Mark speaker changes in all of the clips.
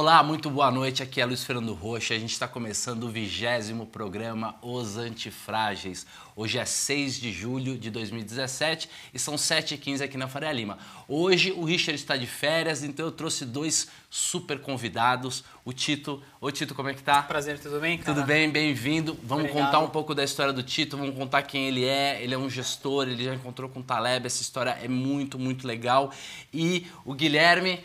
Speaker 1: Olá, muito boa noite. Aqui é Luiz Fernando Rocha. A gente está começando o vigésimo programa Os Antifrágeis. Hoje é 6 de julho de 2017 e são 7h15 aqui na Faria Lima. Hoje o Richard está de férias, então eu trouxe dois super convidados. O Tito. Ô Tito, como é que tá? Prazer, tudo bem, cara? Tudo bem, bem-vindo. Vamos Obrigado. contar um pouco da história do Tito, vamos contar quem ele é. Ele é um gestor, ele já encontrou com o Taleb. Essa história é muito, muito legal. E o Guilherme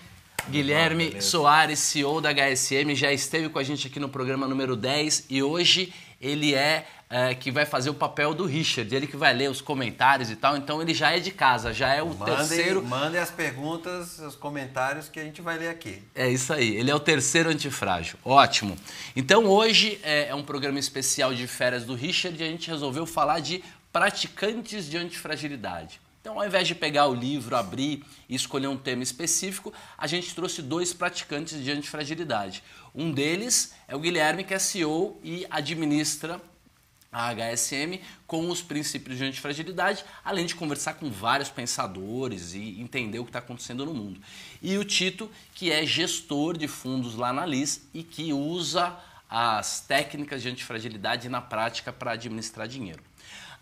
Speaker 1: Guilherme Soares, CEO da HSM, já esteve com a gente aqui no programa número 10 e hoje ele é, é, que vai fazer o papel do Richard, ele que vai ler os comentários e tal, então ele já é de casa, já é o mandem, terceiro.
Speaker 2: Mandem as perguntas, os comentários que a gente vai ler aqui.
Speaker 1: É isso aí, ele é o terceiro antifrágil. Ótimo. Então hoje é, é um programa especial de férias do Richard e a gente resolveu falar de praticantes de antifragilidade. Então, ao invés de pegar o livro, abrir e escolher um tema específico, a gente trouxe dois praticantes de antifragilidade. Um deles é o Guilherme, que é CEO e administra a HSM com os princípios de antifragilidade, além de conversar com vários pensadores e entender o que está acontecendo no mundo. E o Tito, que é gestor de fundos lá na LIS e que usa as técnicas de antifragilidade na prática para administrar dinheiro.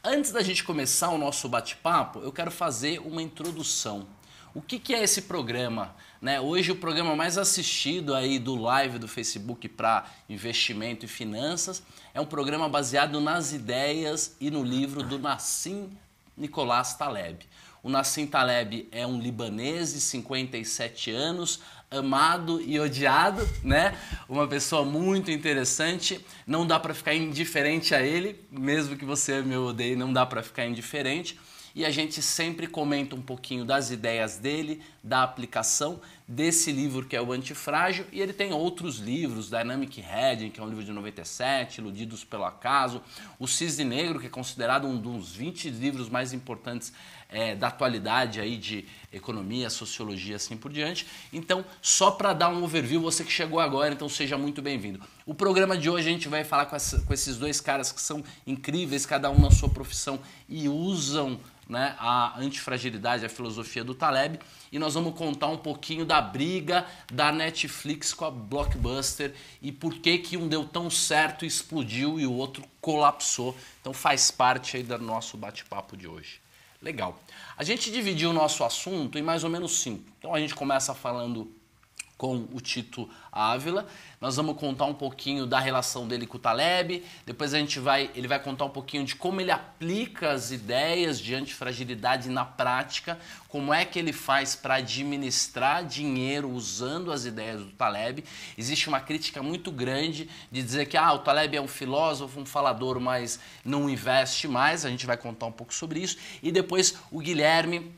Speaker 1: Antes da gente começar o nosso bate-papo, eu quero fazer uma introdução. O que, que é esse programa? Né? Hoje o programa mais assistido aí do live do Facebook para investimento e finanças é um programa baseado nas ideias e no livro do Nassim Nicolás Taleb. O Nassim Taleb é um libanês de 57 anos, amado e odiado, né? Uma pessoa muito interessante. Não dá para ficar indiferente a ele, mesmo que você me odeie, não dá para ficar indiferente. E a gente sempre comenta um pouquinho das ideias dele, da aplicação desse livro que é o Antifrágil. E ele tem outros livros, Dynamic Heading, que é um livro de 97, Iludidos pelo Acaso, O Cisne Negro, que é considerado um dos 20 livros mais importantes é, da atualidade aí de economia, sociologia, assim por diante. Então, só para dar um overview, você que chegou agora, então seja muito bem-vindo. O programa de hoje a gente vai falar com, essa, com esses dois caras que são incríveis, cada um na sua profissão e usam né, a antifragilidade, a filosofia do Taleb, e nós vamos contar um pouquinho da briga da Netflix com a Blockbuster e por que que um deu tão certo, explodiu e o outro colapsou. Então faz parte aí do nosso bate-papo de hoje. Legal. A gente dividiu o nosso assunto em mais ou menos cinco. Então a gente começa falando com o Tito Ávila. Nós vamos contar um pouquinho da relação dele com o Taleb. Depois a gente vai, ele vai contar um pouquinho de como ele aplica as ideias de antifragilidade na prática, como é que ele faz para administrar dinheiro usando as ideias do Taleb. Existe uma crítica muito grande de dizer que ah, o Taleb é um filósofo, um falador, mas não investe mais. A gente vai contar um pouco sobre isso. E depois o Guilherme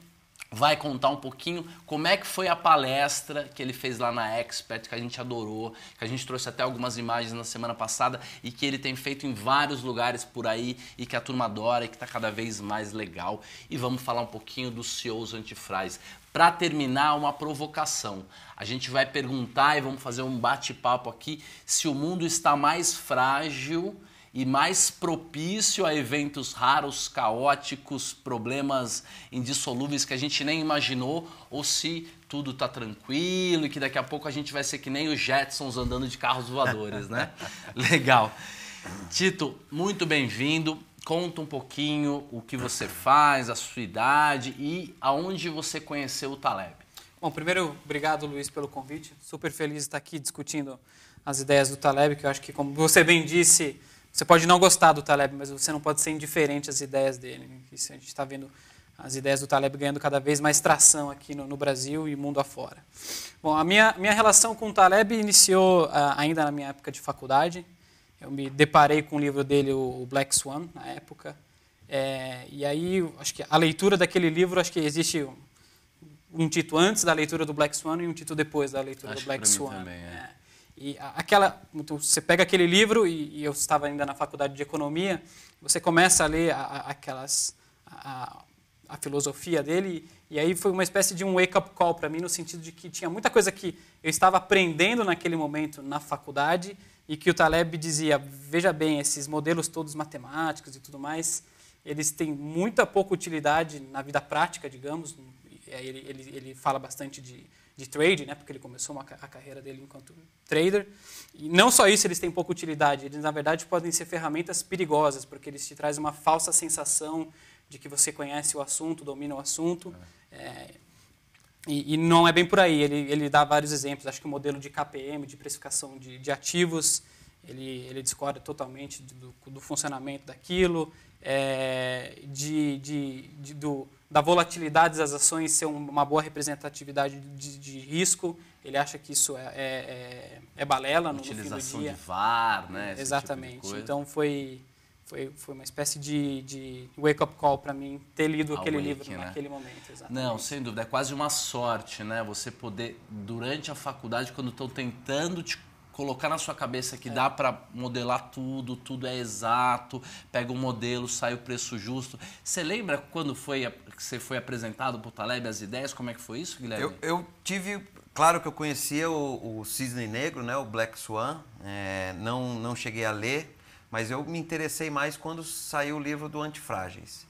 Speaker 1: vai contar um pouquinho como é que foi a palestra que ele fez lá na Expert, que a gente adorou, que a gente trouxe até algumas imagens na semana passada e que ele tem feito em vários lugares por aí e que a turma adora e que está cada vez mais legal. E vamos falar um pouquinho dos CEOs antifrais. Para terminar, uma provocação. A gente vai perguntar e vamos fazer um bate-papo aqui se o mundo está mais frágil e mais propício a eventos raros, caóticos, problemas indissolúveis que a gente nem imaginou, ou se tudo tá tranquilo e que daqui a pouco a gente vai ser que nem os Jetsons andando de carros voadores, né? Legal. Tito, muito bem-vindo. Conta um pouquinho o que você faz, a sua idade e aonde você conheceu o Taleb.
Speaker 3: Bom, primeiro, obrigado, Luiz, pelo convite. Super feliz de estar aqui discutindo as ideias do Taleb, que eu acho que, como você bem disse, você pode não gostar do Taleb, mas você não pode ser indiferente às ideias dele. Isso a gente está vendo as ideias do Taleb ganhando cada vez mais tração aqui no, no, Brasil e mundo afora. Bom, a minha, minha relação com o Taleb iniciou uh, ainda na minha época de faculdade. Eu me deparei com o livro dele, o, Black Swan, na época. É, e aí, acho que a leitura daquele livro, acho que existe um, um, título antes da leitura do Black Swan e um título depois da leitura acho do Black Swan. Também, é. É. E aquela, você pega aquele livro e, eu estava ainda na faculdade de economia, você começa a ler a, a, aquelas a, a, filosofia dele e aí foi uma espécie de um wake up call para mim no sentido de que tinha muita coisa que eu estava aprendendo naquele momento na faculdade e que o Taleb dizia, veja bem, esses modelos todos matemáticos e tudo mais, eles têm muita pouca utilidade na vida prática, digamos. Ele, ele, ele fala bastante de de trade, né? Porque ele começou uma, a carreira dele enquanto trader. E não só isso, eles têm pouca utilidade. Eles, na verdade, podem ser ferramentas perigosas, porque eles te trazem uma falsa sensação de que você conhece o assunto, domina o assunto. É. É, e, e, não é bem por aí. Ele, ele dá vários exemplos. Acho que o modelo de KPM, de precificação de, de ativos, ele, ele discorda totalmente do, do funcionamento daquilo, é, de, de, de, do da volatilidade das ações ser uma boa representatividade de, de risco. Ele acha que isso é, é, é, é balela no, sentido no fim do dia. de VAR, né? Tipo exatamente. Tipo então foi, foi, foi uma espécie de, de wake-up call para mim ter lido A ah, aquele wake, livro né? naquele
Speaker 1: momento. Exatamente. Não, sem dúvida. É quase uma sorte, né? Você poder, durante a faculdade, quando estão tentando te colocar na sua cabeça que é. dá para modelar tudo, tudo é exato, pega um modelo, sai o preço justo. Você lembra quando foi que você foi apresentado para o Taleb as ideias? Como é que foi isso, Guilherme? Eu,
Speaker 2: eu tive, claro que eu conhecia o, o, Cisne Negro, né, o Black Swan, é, não, não cheguei a ler, mas eu me interessei mais quando saiu o livro do Antifrágeis.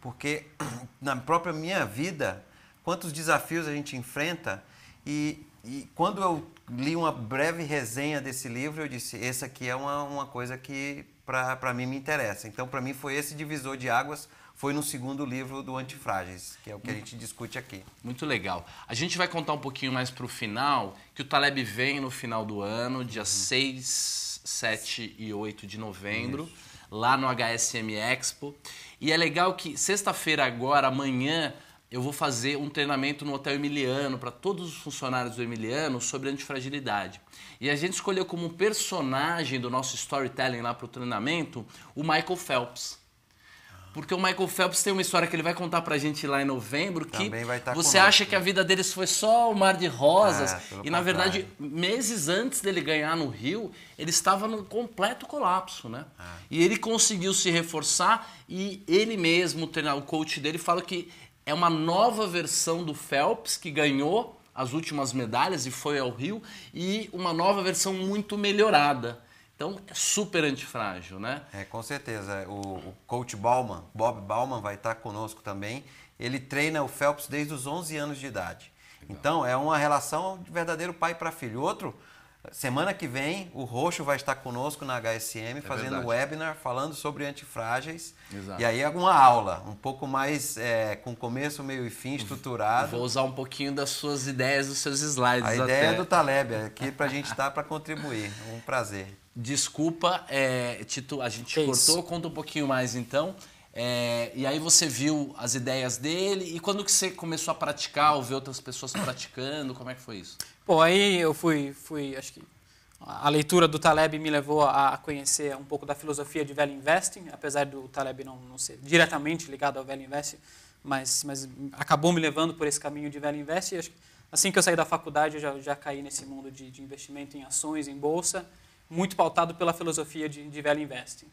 Speaker 2: Porque na própria minha vida, quantos desafios a gente enfrenta e e quando eu li uma breve resenha desse livro, eu disse: essa aqui é uma, uma coisa que para mim me interessa. Então, para mim, foi esse divisor de águas. Foi no segundo livro do Antifrágeis, que é o que a gente
Speaker 1: discute aqui. Muito legal. A gente vai contar um pouquinho mais para o final, que o Taleb vem no final do ano, dia uhum. 6, 7 e 8 de novembro. Isso lá no HSM Expo. E é legal que sexta-feira agora, amanhã, eu vou fazer um treinamento no Hotel Emiliano para todos os funcionários do Emiliano sobre antifragilidade. E a gente escolheu como personagem do nosso storytelling lá para o treinamento o Michael Phelps. Porque o Michael Phelps tem uma história que ele vai contar pra gente lá em novembro que tá você conosco, acha que a vida dele foi só um mar de rosas. É, e na verdade, meses antes dele ganhar no Rio, ele estava num completo colapso, né? É. E ele conseguiu se reforçar e ele mesmo, o coach dele, fala que é uma nova versão do Phelps que ganhou as últimas medalhas e foi ao Rio
Speaker 2: e uma nova versão muito melhorada. Então é super antifrágil, né? É, com certeza. O, o coach Bauman, Bob Bauman, vai estar conosco também. Ele treina o Phelps desde os 11 anos de idade. Legal. Então é uma relação de verdadeiro pai para filho. Outro Semana que vem, o Roxo vai estar conosco na HSM é fazendo verdade. webinar falando sobre antifrágeis. Exato. E aí alguma aula, um pouco mais é, com começo, meio e fim, estruturado. Vou usar um pouquinho das suas ideias, dos seus slides. A até. ideia é do Taleb, é
Speaker 1: aqui para a gente estar tá para contribuir. É um prazer. Desculpa, é, Tito, a gente cortou, conta um pouquinho mais então. É, e aí você viu as ideias dele e quando que você começou a praticar ou ver outras pessoas praticando, como é que foi isso?
Speaker 3: Bom, aí eu fui, fui acho que a leitura do Taleb me levou a conhecer um pouco da filosofia de Value Investing, apesar do Taleb não, não ser diretamente ligado ao Value Investing, mas, mas acabou me levando por esse caminho de Value Investing. acho que assim que eu saí da faculdade, eu já, já caí nesse mundo de, de investimento em ações, em bolsa, muito pautado pela filosofia de, de Value Investing.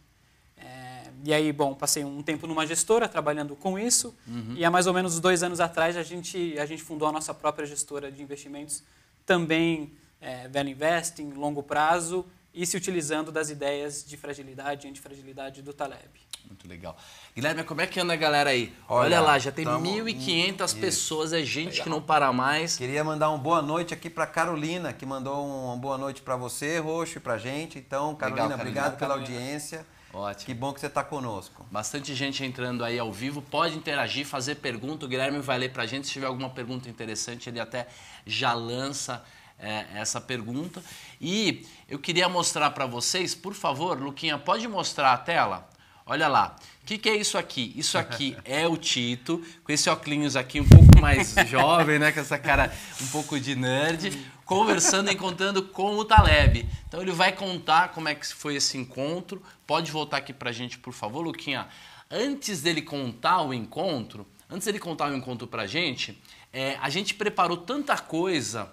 Speaker 3: É, e aí, bom, passei um tempo numa gestora trabalhando com isso, uhum. e há mais ou menos dois anos atrás a gente, a gente fundou a nossa própria gestora de investimentos, também é, value investing, longo prazo, e se utilizando das ideias de fragilidade e antifragilidade
Speaker 1: do Taleb. Muito legal. Guilherme, como é que anda a galera aí? Olha, Olha lá, já tem 1.500
Speaker 2: pessoas, é gente legal. que não para mais. Queria mandar uma boa noite aqui para Carolina, que mandou uma boa noite para você, Roxo, e para gente. Então, Carolina, legal, Carolina obrigado pela Carolina. audiência.
Speaker 1: Ótimo. Que bom que você está conosco. Bastante gente entrando aí ao vivo. Pode interagir, fazer pergunta. O Guilherme vai ler para a gente. Se tiver alguma pergunta interessante, ele até já lança é, essa pergunta. E eu queria mostrar para vocês, por favor, Luquinha, pode mostrar a tela? Olha lá. O que, que, é isso aqui? Isso aqui é o Tito, com esse óculos aqui um pouco mais jovem, né? Com essa cara um pouco de nerd conversando, e encontrando com o Taleb. Então ele vai contar como é que foi esse encontro. Pode voltar aqui pra gente, por favor, Luquinha. Antes dele contar o encontro, antes dele contar o encontro pra gente, é, a gente preparou tanta coisa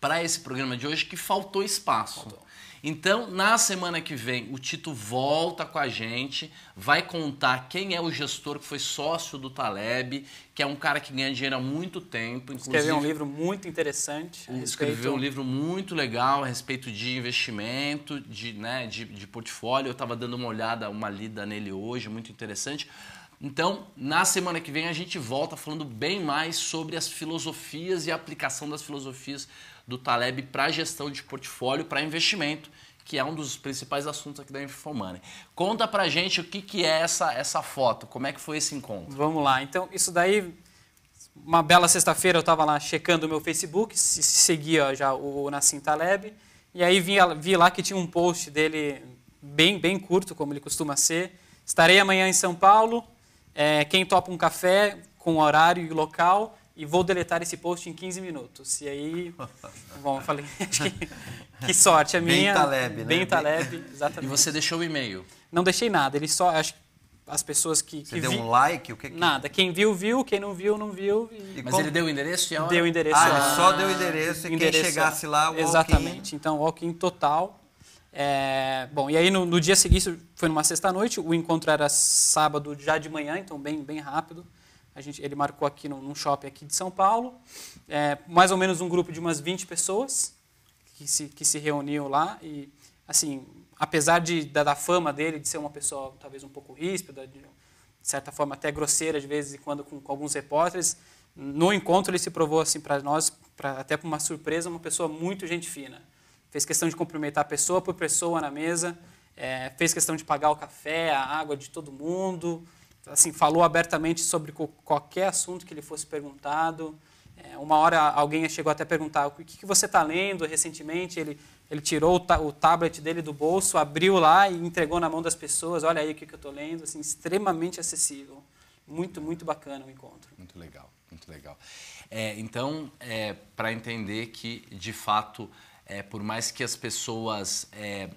Speaker 1: para esse programa de hoje que faltou espaço. Faltou. Então, na semana que vem, o Tito volta com a gente, vai contar quem é o gestor que foi sócio do Taleb, que é um cara que ganha dinheiro há muito tempo. Escreveu um livro
Speaker 3: muito interessante. Escreveu respeito... um livro
Speaker 1: muito legal a respeito de investimento, de, né, de, de portfólio. Eu estava dando uma olhada, uma lida nele hoje, muito interessante. Então, na semana que vem, a gente volta falando bem mais sobre as filosofias e a aplicação das filosofias do Taleb para gestão de portfólio, para investimento, que é um dos principais assuntos aqui da InfoMoney. Conta para gente o que, que é essa, essa foto, como é que foi esse encontro? Vamos lá, então isso daí,
Speaker 3: uma bela sexta-feira eu estava lá checando o meu Facebook, se seguia já o Nassim Taleb, e aí vi, vi lá que tinha um post dele bem, bem curto, como ele costuma ser, estarei amanhã em São Paulo, é, quem topa um café com horário e local, e vou deletar esse post em 15 minutos. E aí, bom, eu falei, que, que sorte a minha bem minha. Taleb, né? Bem Taleb, exatamente. E você deixou o e-mail? Não deixei nada, ele só, acho as pessoas que. Você que deu vi... um like? O que, que, Nada. Quem viu, viu. Quem não viu, não viu. E... Mas como... ele deu o endereço? hora... Deu o endereço. Ah, ele ah, só deu o endereço e endereço quem chegasse lá, o Exatamente. Então, walk-in total. É... Bom, e aí no, no dia seguinte, foi numa sexta-noite, o encontro era sábado já de manhã, então bem, bem rápido. A gente, ele marcou aqui num, num shopping aqui de São Paulo, é, mais ou menos um grupo de umas 20 pessoas que se, que se reuniu lá e, assim, apesar de, da, da fama dele, de ser uma pessoa talvez um pouco ríspida, de, de certa forma até grosseira de vez em quando com, com alguns repórteres, no encontro ele se provou, assim, para nós, pra, até para uma surpresa, uma pessoa muito gente fina. Fez questão de cumprimentar pessoa por pessoa na mesa, é, fez questão de pagar o café, a água de todo mundo, assim, falou abertamente sobre qualquer assunto que ele fosse perguntado. É, uma hora alguém chegou até a perguntar o que, que você está lendo recentemente. Ele, ele tirou o, ta o, tablet dele do bolso, abriu lá e entregou na mão das pessoas. Olha aí o que, que eu estou lendo. Assim, extremamente acessível. Muito, muito bacana o encontro.
Speaker 1: Muito legal, muito legal. É, então, é, para entender que, de fato, é, por mais que as pessoas é,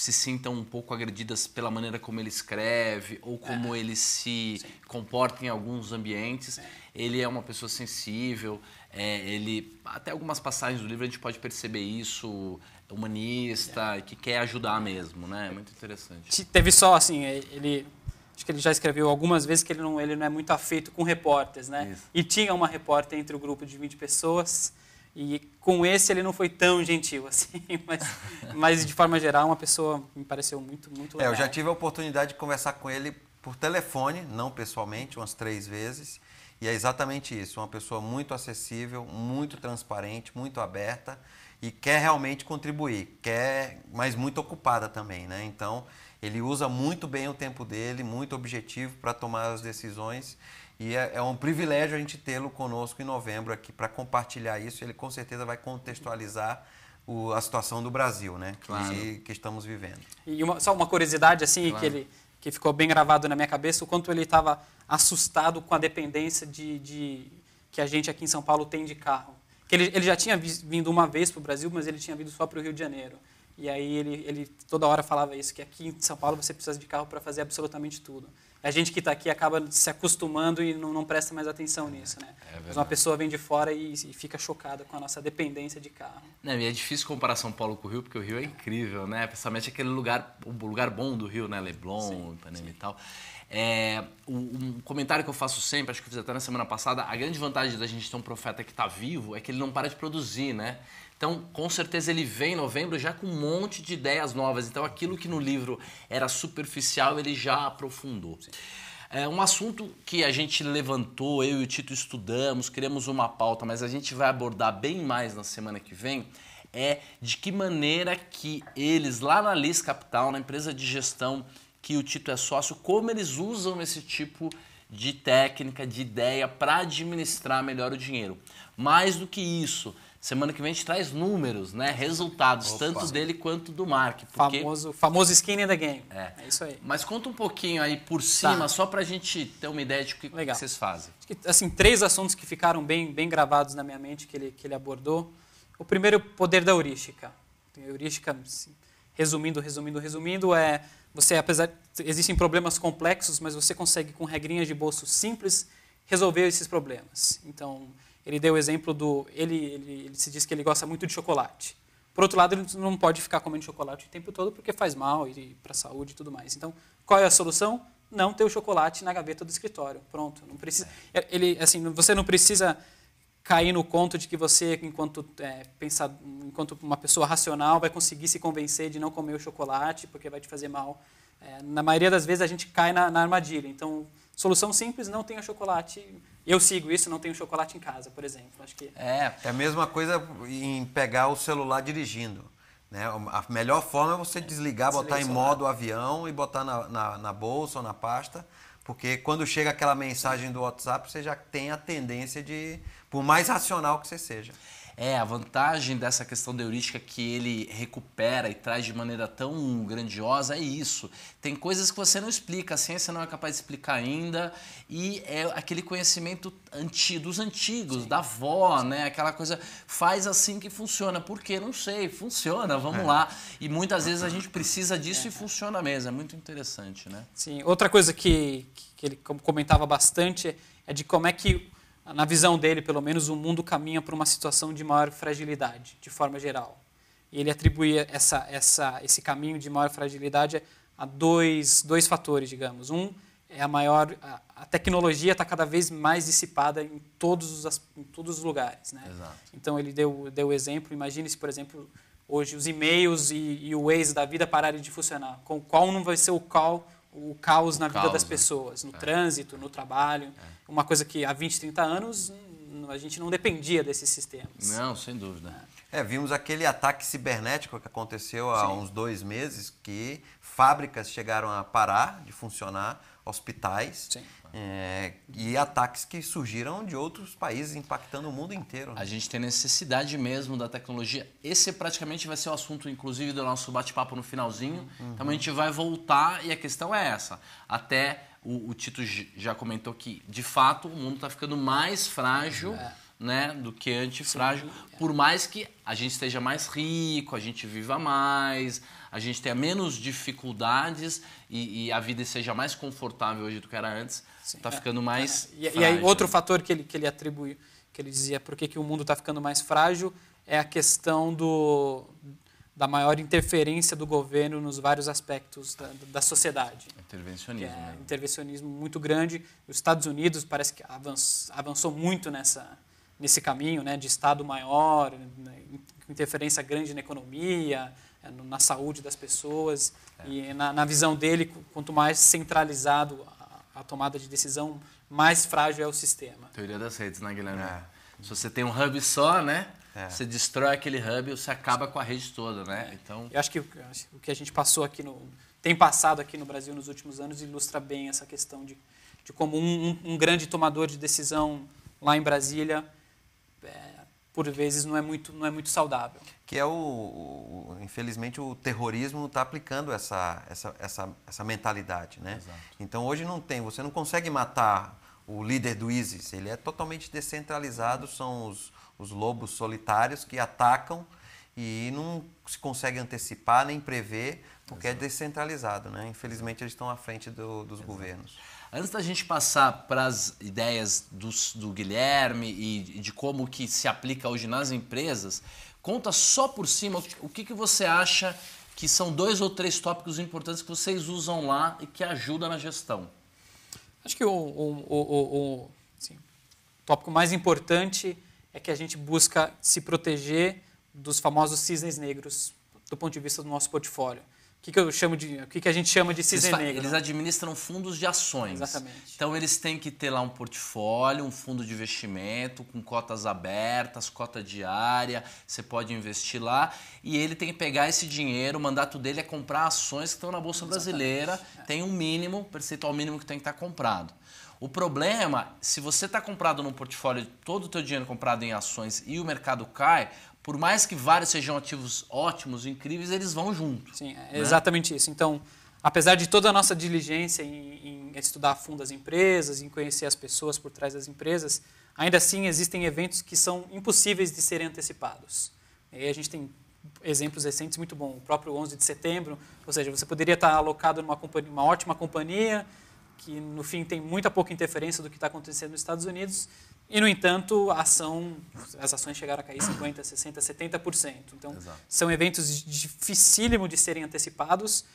Speaker 1: se sintam um pouco agredidas pela maneira como ele escreve ou como é. ele se Sim. comporta em alguns ambientes. É. Ele é uma pessoa sensível, é, ele até algumas passagens do livro a gente pode perceber isso humanista, é. que quer ajudar mesmo, né? É muito interessante.
Speaker 3: Teve só assim, é, ele acho que ele já escreveu algumas vezes que ele não ele não é muito afeito com repórteres, né? Isso. E tinha uma repórter entre o grupo de 20 pessoas e com esse ele não foi tão gentil assim, mas, mas de forma geral uma pessoa me pareceu muito, muito legal. É, eu já tive
Speaker 2: a oportunidade de conversar com ele por telefone, não pessoalmente, umas três vezes. E é exatamente isso, uma pessoa muito acessível, muito transparente, muito aberta e quer realmente contribuir, quer, mas muito ocupada também, né? Então, ele usa muito bem o tempo dele, muito objetivo para tomar as decisões e é, é um privilégio a gente tê-lo conosco em novembro aqui para compartilhar isso. Ele com certeza vai contextualizar o, a situação do Brasil, né? Claro. Que, que estamos vivendo.
Speaker 3: E uma, só uma curiosidade assim claro. que ele que ficou bem gravado na minha cabeça, o quanto ele estava assustado com a dependência de, de, que a gente aqui em São Paulo tem de carro. Que ele, ele já tinha vindo uma vez para o Brasil, mas ele tinha vindo só para o Rio de Janeiro. E aí ele, ele toda hora falava isso, que aqui em São Paulo você precisa de carro para fazer absolutamente tudo a gente que está aqui acaba se acostumando e não, não presta mais atenção
Speaker 1: nisso, né? É, é Mas uma pessoa
Speaker 3: vem de fora e, e, fica chocada com a nossa dependência de carro.
Speaker 1: Não, e é difícil comparar São Paulo com o Rio, porque o Rio é incrível, né? Principalmente aquele lugar, o lugar bom do Rio, né? Leblon, sim, Ipanema sim. e tal. É, um comentário que eu faço sempre, acho que eu fiz até na semana passada, a grande vantagem da gente ter um profeta que está vivo é que ele não para de produzir, né? Então, com certeza ele vem em novembro já com um monte de ideias novas. Então, aquilo que no livro era superficial, ele já aprofundou. É um assunto que a gente levantou, eu e o Tito estudamos, criamos uma pauta, mas a gente vai abordar bem mais na semana que vem, é de que maneira que eles lá na Lis Capital, na empresa de gestão que o Tito é sócio, como eles usam esse tipo de técnica, de ideia para administrar melhor o dinheiro. Mais do que isso, Semana que vem a gente traz números, né? Resultados, Opa. tanto dele quanto do Mark. Porque... Famoso, famoso skin in the game. É. é isso aí. Mas conta um pouquinho aí por cima, tá. só para a gente ter uma ideia de o que, vocês fazem.
Speaker 3: Que, assim, três assuntos que ficaram bem, bem gravados na minha mente, que ele, que ele abordou. O primeiro é o poder da heurística. A heurística, assim, resumindo, resumindo, resumindo, é você, apesar existem problemas complexos, mas você consegue, com regrinhas de bolso simples, resolver esses problemas. Então ele deu o exemplo do. Ele, ele, ele, se diz que ele gosta muito de chocolate. Por outro lado, ele não pode ficar comendo chocolate o tempo todo porque faz mal para a saúde e tudo mais. Então, qual é a solução? Não ter o chocolate na gaveta do escritório. Pronto. Não precisa. Ele, assim, você não precisa cair no conto de que você, enquanto, é, pensar, enquanto uma pessoa racional, vai conseguir se convencer de não comer o chocolate porque vai te fazer mal. É, na maioria das vezes a gente cai na, na armadilha. Então, Solução simples, não tenho chocolate. Eu sigo isso, não tenho chocolate em casa, por exemplo. Acho que...
Speaker 2: É, é a mesma coisa em pegar o celular dirigindo. Né? A melhor forma é você é, desligar, Desliga botar em modo avião e botar na, na, na, bolsa ou na pasta, porque quando chega aquela mensagem do WhatsApp, você já tem a tendência de, por mais racional que você seja. É, a vantagem dessa questão da heurística
Speaker 1: que ele recupera e traz de maneira tão grandiosa é isso. Tem coisas que você não explica, a ciência não é capaz de explicar ainda, e é aquele conhecimento anti, dos antigos, Sim. da avó, né? Aquela coisa faz assim que funciona. Por quê? Não sei, funciona, vamos é. lá. E muitas vezes a gente precisa disso é. e funciona mesmo. É muito interessante, né? Sim, outra coisa
Speaker 3: que, que ele comentava bastante é de como é que na visão dele, pelo menos, o mundo caminha para uma situação de maior fragilidade, de forma geral. E ele atribuía essa, essa, esse caminho de maior fragilidade a dois, dois fatores, digamos. Um é a maior. A, a tecnologia está cada vez mais dissipada em todos os, em todos os lugares. Né? Exato. Então ele deu o exemplo. Imagine se, por exemplo, hoje os e-mails e, e o Waze da vida pararem de funcionar. Com qual não vai ser o qual o caos o na caos, vida das né? pessoas, no é. trânsito, no trabalho. É. Uma coisa que há 20, 30 anos hum, a gente não dependia desses sistemas. Não,
Speaker 2: sem dúvida. É, é, vimos aquele ataque cibernético que aconteceu há Sim. uns dois meses, que fábricas chegaram a parar de funcionar hospitais é, e ataques que surgiram de outros países, impactando o mundo inteiro. Né? A gente tem necessidade mesmo da tecnologia. Esse
Speaker 1: praticamente vai ser o assunto, inclusive, do nosso bate-papo no finalzinho. Uhum. Então a gente vai voltar e a questão é essa. Até o, o Tito já comentou que, de fato, o mundo está ficando mais frágil. É né, do que antifrágil, Sim, é. por mais que a gente esteja mais rico, a gente viva mais, a gente tenha menos dificuldades e, e a vida seja mais confortável hoje do que era antes, está ficando mais. É, é, e, e, aí, outro
Speaker 3: fator que ele, que ele atribui, que ele dizia por que, que o mundo está ficando mais frágil, é a questão do, da maior interferência do governo nos vários aspectos da, da sociedade.
Speaker 1: Intervencionismo. É, né?
Speaker 3: Intervencionismo muito grande. Os Estados Unidos parece que avanç, avançou muito nessa, nesse caminho né, de Estado maior, né, interferência grande na economia, é, na saúde das pessoas é. e na, na, visão dele, quanto mais centralizado a, a, tomada de decisão, mais frágil é o sistema.
Speaker 1: Teoria das redes, né, Guilherme? É. Se você tem um hub só, né? É. Você destrói aquele hub e você acaba com a rede toda, né? É. Então...
Speaker 3: Eu acho que o que a gente passou aqui no... Tem passado aqui no Brasil nos últimos anos ilustra bem essa questão de, de como um, um grande tomador de decisão
Speaker 2: lá em Brasília, é, por vezes, não é muito, não é muito saudável que é o, o infelizmente o terrorismo está aplicando essa, essa, essa, essa mentalidade, né? Exato. Então hoje não tem, você não consegue matar o líder do ISIS, ele é totalmente descentralizado, são os, os lobos solitários que atacam e não se consegue antecipar nem prever porque é Exato. é descentralizado, né? Infelizmente eles estão à frente do, dos Exato. governos.
Speaker 1: Antes da gente passar para as ideias do Guilherme e de como que se aplica hoje nas empresas, Conta só por cima o que, que você acha que são dois ou três tópicos importantes que vocês usam lá e que ajudam na gestão.
Speaker 3: Acho que o, o, o, o assim, tópico mais importante é que a gente busca se proteger dos famosos cisnes negros do ponto de vista do nosso portfólio que, que eu chamo de, o que, que a gente chama de cisne eles, negro. Eles né?
Speaker 1: administram fundos de ações. Exatamente. Então eles têm que ter lá um portfólio, um fundo de investimento com cotas abertas, cota diária, você pode investir lá e ele tem que pegar esse dinheiro, o mandato dele é comprar ações que estão na bolsa Exatamente. brasileira, é. tem um mínimo, percentual mínimo que tem que estar tá comprado. O problema, se você está comprado num portfólio, todo o teu dinheiro comprado em ações e o mercado cai, por mais que vários sejam ativos ótimos, incríveis, eles vão juntos. Sim, é né? exatamente isso. Então, apesar de toda a nossa
Speaker 3: diligência em, em, estudar a fundo as empresas, em conhecer as pessoas por trás das empresas, ainda assim existem eventos que são impossíveis de serem antecipados. E a gente tem exemplos recentes muito bons, o próprio 11 de setembro, ou seja, você poderia estar alocado numa companhia, uma ótima companhia, que no fim tem muita pouca interferência do que está acontecendo nos Estados Unidos, e, no entanto, a ação, as ações chegaram a cair 50%, 60%, 70%. Então, Exato. são eventos dificílimo de serem antecipados,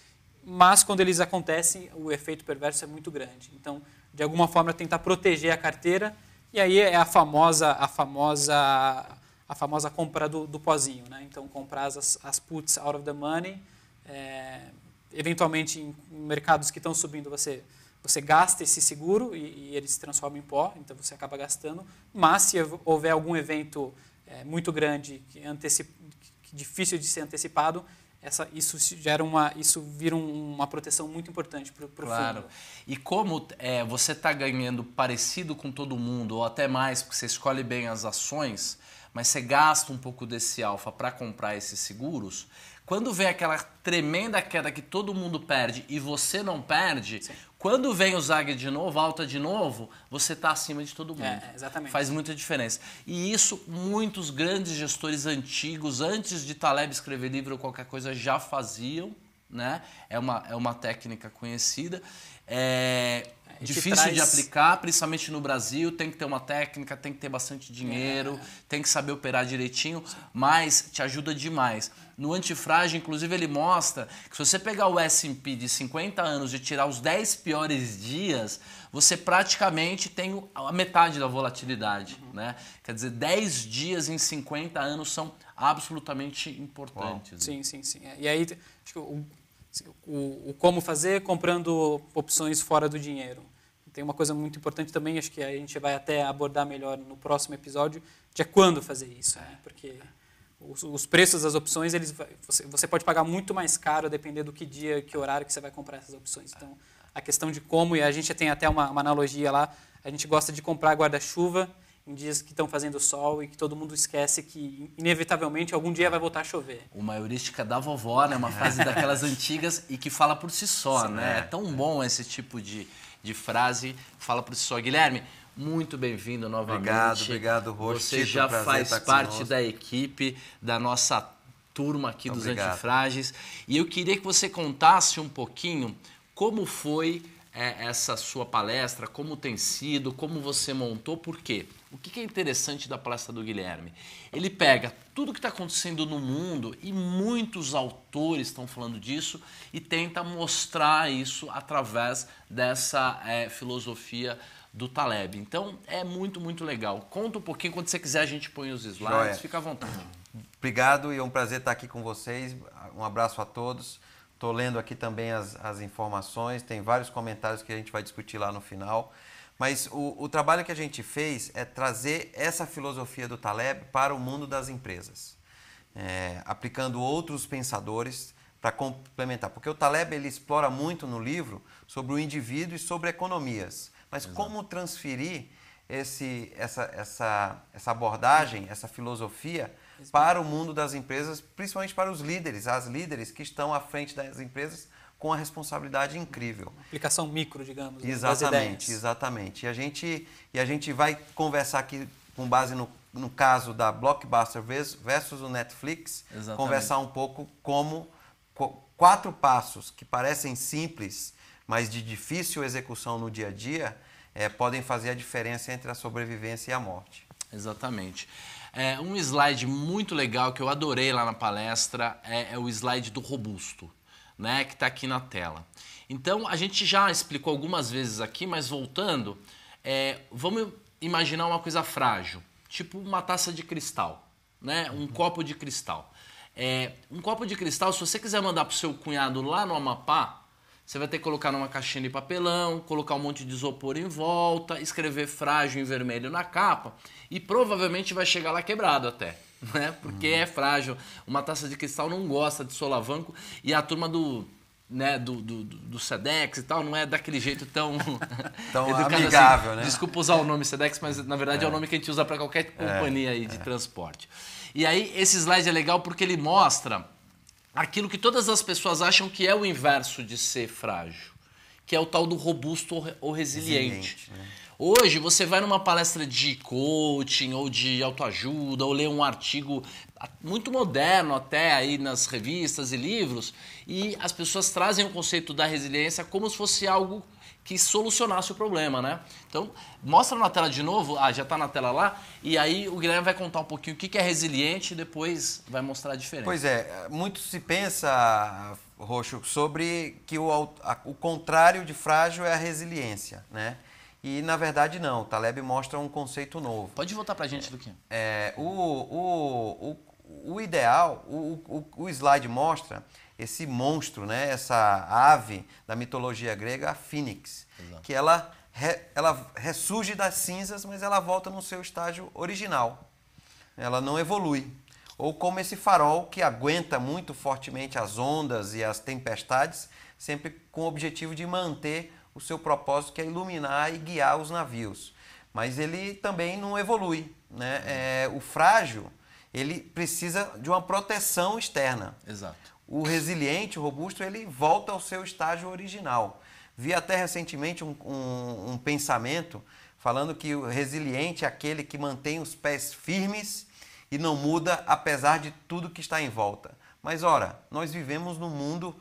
Speaker 3: mas quando eles acontecem, o efeito perverso é muito grande. Então, de alguma forma, tentar proteger a carteira, e aí é a famosa, a famosa, a famosa compra do, do pozinho. Né? Então, comprar as, as puts out of the money, é, eventualmente em mercados que estão subindo, você você gasta esse seguro e, e ele se transforma em pó, então você acaba gastando. Mas se houver algum evento é, muito grande, que anteci, que difícil de ser antecipado, essa, isso gera uma, isso vira um, uma proteção muito importante para o claro. fundo.
Speaker 1: E como é, você está ganhando parecido com todo mundo, ou até mais, porque você escolhe bem as ações, mas você gasta um pouco desse alfa para comprar esses seguros, quando vem aquela tremenda queda que todo mundo perde e você não perde, Sim. Quando vem o zague de novo, alta de novo, você está acima de todo é, mundo. É, exatamente. Faz muita diferença. E isso muitos grandes gestores antigos, antes de Taleb escrever livro ou qualquer coisa, já faziam. Né? É, uma, é uma técnica conhecida. É, é difícil traz... de aplicar, principalmente no Brasil. Tem que ter uma técnica, tem que ter bastante dinheiro, é. tem que saber operar direitinho, mas te ajuda demais no antifrágil, inclusive, ele mostra que se você pegar o S&P de 50 anos e tirar os 10 piores dias, você praticamente tem a metade da volatilidade, uhum. né? Quer dizer, 10 dias em 50 anos são absolutamente importantes. Né? Sim, sim, sim. É, e aí, acho que o, o, o como fazer comprando
Speaker 3: opções fora do dinheiro. Tem uma coisa muito importante também, acho que a gente vai até abordar melhor no próximo episódio, de é quando fazer isso, né? É. Porque os, preços das opções, eles, você, você pode pagar muito mais caro, dependendo do que dia, que horário que você vai comprar essas opções. Então, a questão de como, e a gente tem até uma, uma analogia lá, a gente gosta de comprar guarda-chuva em dias que estão fazendo sol e que todo mundo esquece que, inevitavelmente, algum dia vai voltar a chover.
Speaker 1: Uma heurística da vovó, né? Uma frase daquelas antigas e que fala por si só, Sim, né? É. é tão bom esse tipo de, de frase, fala por si só. Guilherme, muito bem-vindo novamente. Obrigado, obrigado, Rocha. Você já faz parte da equipe, da nossa turma aqui obrigado. dos Antifrágeis. E eu queria que você contasse um pouquinho como foi é, essa sua palestra, como tem sido, como você montou, por quê? O que é interessante da palestra do Guilherme? Ele pega tudo que está acontecendo no mundo, e muitos autores estão falando disso, e tenta mostrar isso através dessa é, filosofia do Taleb. Então é muito, muito legal.
Speaker 2: Conta um pouquinho, quando você quiser a gente põe os slides, Joia. fica à vontade. Obrigado e é um prazer estar aqui com vocês. Um abraço a todos. Estou lendo aqui também as, as informações, tem vários comentários que a gente vai discutir lá no final. Mas o, o trabalho que a gente fez é trazer essa filosofia do Taleb para o mundo das empresas, é, aplicando outros pensadores para complementar. Porque o Taleb ele explora muito no livro sobre o indivíduo e sobre economias. Mas Exato. como transferir esse, essa, essa, essa abordagem, essa filosofia para o mundo das empresas, principalmente para os líderes, as líderes que estão à frente das empresas com a responsabilidade incrível. Aplicação micro, digamos. Né, exatamente, exatamente. E a gente, e a gente vai conversar aqui com base no, no caso da Blockbuster versus o Netflix, exatamente. conversar um pouco como quatro passos que parecem simples mas de difícil execução no dia a dia, é, podem fazer a diferença entre a sobrevivência e a morte. Exatamente. É, um slide muito legal que eu adorei lá na palestra
Speaker 1: é, é o slide do robusto, né, que está aqui na tela. Então, a gente já explicou algumas vezes aqui, mas voltando, é, vamos imaginar uma coisa frágil, tipo uma taça de cristal, né, um uhum. copo de cristal. É, um copo de cristal, se você quiser mandar para o seu cunhado lá no Amapá, você vai ter que colocar numa caixinha de papelão, colocar um monte de isopor em volta, escrever frágil em vermelho na capa e provavelmente vai chegar lá quebrado até, né? Porque uhum. é frágil. Uma taça de cristal não gosta de solavanco e a turma do né, do, do, do SEDEX e tal, não é daquele jeito tão, tão assim. amigável, assim. né? Desculpa usar o nome SEDEX, mas na verdade é, é o nome que a gente usa para qualquer é, companhia é. aí de é. transporte. E aí esse slide é legal porque ele mostra aquilo que todas as pessoas acham que é o inverso de ser frágil, que é o tal do robusto ou resiliente. resiliente né? Hoje você vai numa palestra de coaching ou de autoajuda ou lê um artigo muito moderno até aí nas revistas e livros e as pessoas trazem o conceito da resiliência como se fosse algo que solucionasse o problema, né? Então, mostra na tela de novo, ah, já está na tela lá, e aí o Guilherme vai contar um pouquinho o que é resiliente e depois vai mostrar a diferença. Pois é,
Speaker 2: muito se pensa, Roxo, sobre que o, a, o contrário de frágil é a resiliência, né? E na verdade não, o Taleb mostra um conceito novo. Pode voltar para a gente, Luquinha. É, o, o, o, o ideal, o, o, o slide mostra esse monstro, né? essa ave da mitologia grega, a fênix, Exato. que ela, re, ela ressurge das cinzas, mas ela volta no seu estágio original. Ela não evolui. Ou como esse farol que aguenta muito fortemente as ondas e as tempestades, sempre com o objetivo de manter o seu propósito, que é iluminar e guiar os navios. Mas ele também não evolui. Né? Uhum. É, o frágil, ele precisa de uma proteção externa. Exato o resiliente, o robusto, ele volta ao seu estágio original. Vi até recentemente um, um, um pensamento falando que o resiliente é aquele que mantém os pés firmes e não muda apesar de tudo que está em volta. Mas ora, nós vivemos num mundo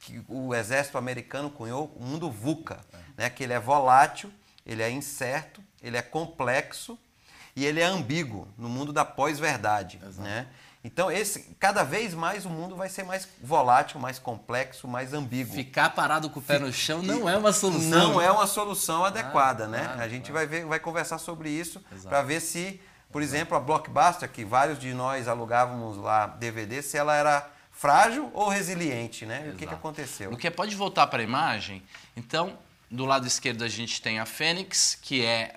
Speaker 2: que o exército americano cunhou, o mundo VUCA, né? que ele é volátil, ele é incerto, ele é complexo e ele é ambíguo no mundo da pós-verdade. Né? Então, esse, cada vez mais o mundo vai ser mais volátil, mais complexo, mais ambíguo. Ficar parado com o pé Fica... no chão não é uma solução. Não é uma solução adequada, ah, né? Claro, a gente claro. vai, ver, vai conversar sobre isso para ver se, por Exato. exemplo, a Blockbuster, que vários de nós alugávamos lá DVD, se ela era frágil ou resiliente, né? Exato. O que, que aconteceu? O que pode voltar para a imagem? Então,
Speaker 1: do lado esquerdo a gente tem a fênix, que é,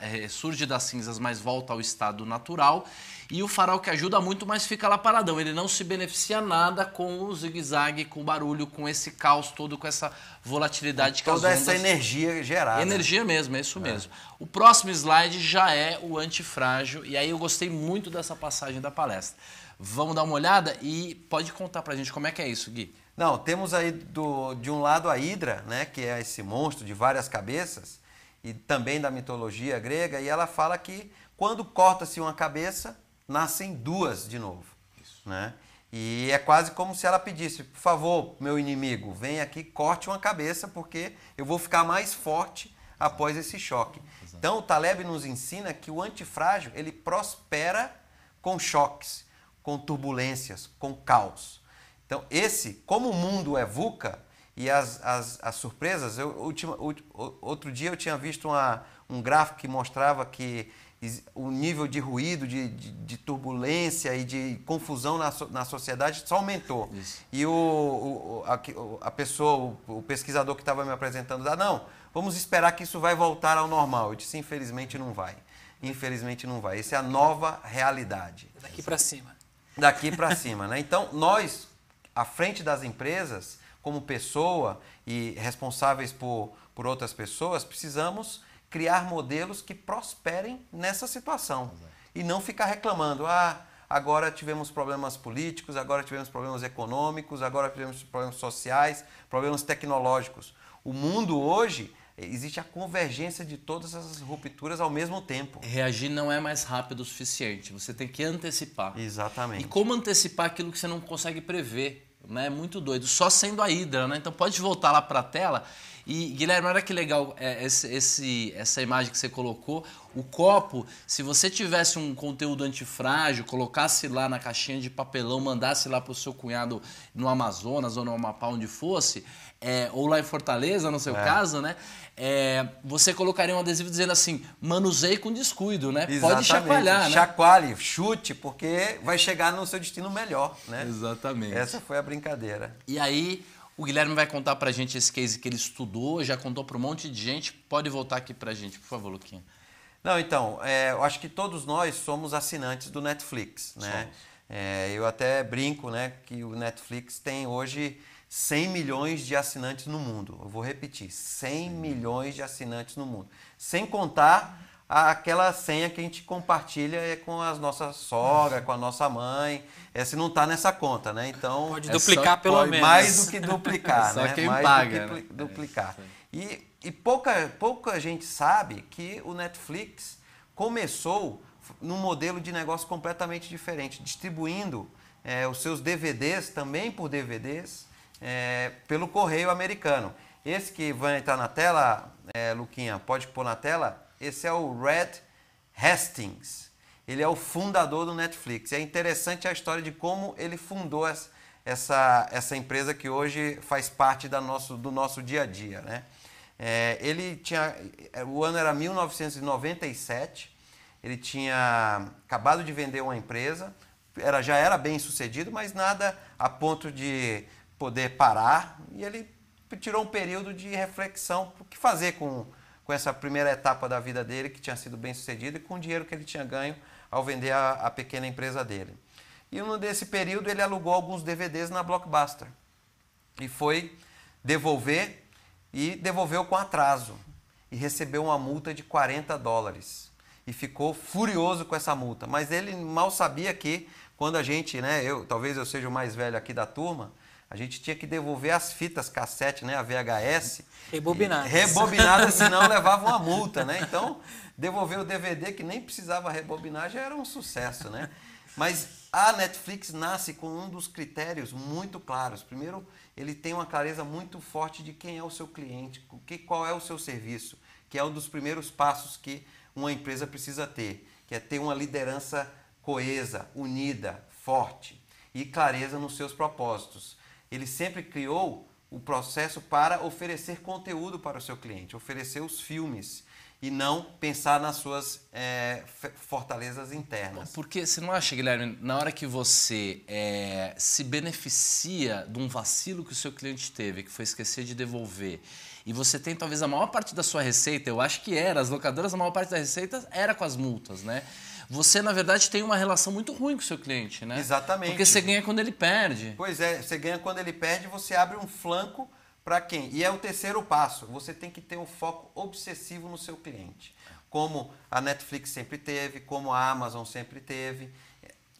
Speaker 1: é surge das cinzas, mas volta ao estado natural. E o farol que ajuda muito, mas fica lá paradão. Ele não se beneficia nada com o zigue-zague, com o barulho, com esse caos todo, com essa volatilidade que Toda as ondas... essa energia
Speaker 2: gerada. Energia
Speaker 1: mesmo, é isso é. mesmo. O próximo slide já é o antifrágil, e aí eu gostei muito dessa passagem da palestra. Vamos dar uma olhada e pode
Speaker 2: contar pra gente como é que é isso, Gui. Não, temos aí do, de um lado a Hidra, né, que é esse monstro de várias cabeças, e também da mitologia grega, e ela fala que quando corta-se uma cabeça, nascem duas de novo. Isso. Né? E é quase como se ela pedisse: por favor, meu inimigo, vem aqui, corte uma cabeça, porque eu vou ficar mais forte após esse choque. Exato. Então, o Taleb nos ensina que o antifrágil ele prospera com choques, com turbulências, com caos. Então, esse, como o mundo é VUCA e as, as, as surpresas, eu, ultima, outro dia eu tinha visto uma, um gráfico que mostrava que o nível de ruído, de, de, de turbulência e de confusão na, so, na sociedade só aumentou. Isso. E o, o a, a, pessoa, o, o pesquisador que estava me apresentando, ah, não, vamos esperar que isso vai voltar ao normal. Eu disse, infelizmente não vai. Infelizmente não vai. Essa é a nova realidade. Daqui para cima. Daqui para cima, né? Então, nós, à frente das empresas, como pessoa e responsáveis por, por outras pessoas, precisamos criar modelos que prosperem nessa situação. Exato. E não ficar reclamando, ah, agora tivemos problemas políticos, agora tivemos problemas econômicos, agora tivemos problemas sociais, problemas tecnológicos. O mundo hoje existe a convergência de todas essas rupturas ao mesmo tempo. Reagir não é
Speaker 1: mais rápido o suficiente, você tem que antecipar. Exatamente. E como antecipar aquilo que você não consegue prever? Né? É muito doido, só sendo a Hidra, né? Então pode voltar lá para a tela e Guilherme, olha que legal é, esse, esse, essa imagem que você colocou. O copo, se você tivesse um conteúdo antifrágil, colocasse lá na caixinha de papelão, mandasse lá para o seu cunhado no Amazonas ou no Amapá, onde fosse, é, ou lá em Fortaleza, no seu é. caso, né? É, você colocaria um adesivo dizendo assim, manuseie com descuido, né? Exatamente. Pode chacoalhar, né?
Speaker 2: Chacoalhe, chute, porque vai chegar no seu destino melhor, né? Exatamente. Essa foi a brincadeira. E aí o Guilherme vai contar para a gente esse case que ele estudou, já contou para um monte de gente. Pode voltar aqui para a gente, por favor, Luquinha. Não, então, é, eu acho que todos nós somos assinantes do Netflix, né? É, eu até brinco, né, que o Netflix tem hoje 100 milhões de assinantes no mundo. Eu vou repetir, 100 Sim. milhões de assinantes no mundo. Sem contar aquela senha que a gente compartilha é com as nossa sogra, com a nossa mãe. É se não está nessa conta, né? Então pode duplicar é só, pelo pode menos. Mais do que duplicar, só né? Quem mais paga, do que né? É, duplicar. É, e, e pouca pouca gente sabe que o Netflix começou num modelo de negócio completamente diferente, distribuindo é, os seus DVDs também por DVDs é, pelo correio americano. Esse que vai estar na tela, é, Luquinha, pode pôr na tela, esse é o Red Hastings. Ele é o fundador do Netflix. E é interessante a história de como ele fundou essa, essa, empresa que hoje faz parte da nosso, do nosso dia a dia. Né? É, ele tinha. O ano era 1997. Ele tinha acabado de vender uma empresa, era, já era bem sucedido, mas nada a ponto de poder parar. E ele tirou um período de reflexão o que fazer com, com essa primeira etapa da vida dele, que tinha sido bem sucedida, e com o dinheiro que ele tinha ganho ao vender a, a pequena empresa dele. E nesse período ele alugou alguns DVDs na Blockbuster e foi devolver e devolveu com atraso e recebeu uma multa de 40 dólares e ficou furioso com essa multa. Mas ele mal sabia que quando a gente, né, eu, talvez eu seja o mais velho aqui da turma, a gente tinha que devolver as fitas cassete, né, a VHS. Rebobinadas. Rebobinadas, senão levava uma multa, né? Então, devolver o DVD que nem precisava rebobinar já era um sucesso, né? Mas a Netflix nasce com um dos critérios muito claros. Primeiro, ele tem uma clareza muito forte de quem é o seu cliente, que, qual é o seu serviço, que é um dos primeiros passos que uma empresa precisa ter, que é ter uma liderança coesa, unida, forte e clareza nos seus propósitos ele sempre criou o processo para oferecer conteúdo para o seu cliente, oferecer os filmes e não pensar nas suas é, fortalezas
Speaker 1: internas. Porque você não acha, Guilherme, na hora que você é, se beneficia de um vacilo que o seu cliente teve, que foi esquecer de devolver, e você tem talvez a maior parte da sua receita, eu acho que era, as locadoras, a maior parte da receita era com as multas, né? você na verdade tem uma relação muito ruim com o seu cliente, né? Exatamente. Porque você ganha quando ele perde.
Speaker 2: Pois é, você ganha quando ele perde, você abre um flanco para quem? E é o terceiro passo, você tem que ter um foco obsessivo no seu cliente, como a Netflix sempre teve, como a Amazon sempre teve.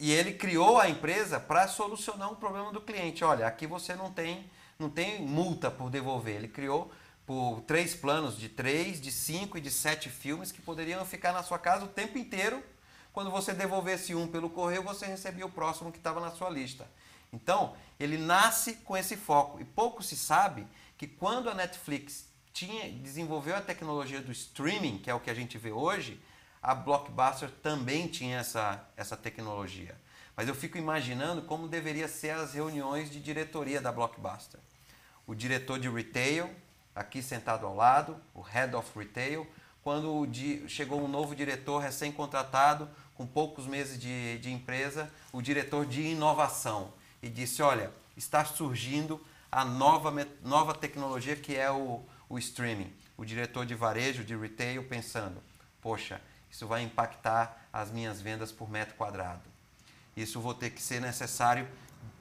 Speaker 2: E ele criou a empresa para solucionar um problema do cliente. Olha, aqui você não tem, não tem multa por devolver. Ele criou por três planos de três, de cinco e de sete filmes que poderiam ficar na sua casa o tempo inteiro quando você devolvesse um pelo correio, você recebia o próximo que estava na sua lista. Então, ele nasce com esse foco. E pouco se sabe que quando a Netflix tinha, desenvolveu a tecnologia do streaming, que é o que a gente vê hoje, a Blockbuster também tinha essa, essa tecnologia. Mas eu fico imaginando como deveria ser as reuniões de diretoria da Blockbuster. O diretor de retail, aqui sentado ao lado, o head of retail, quando chegou um novo diretor recém-contratado, com poucos meses de, de empresa, o diretor de inovação, e disse: Olha, está surgindo a nova, nova tecnologia que é o, o streaming. O diretor de varejo, de retail, pensando: Poxa, isso vai impactar as minhas vendas por metro quadrado. Isso vou ter que ser necessário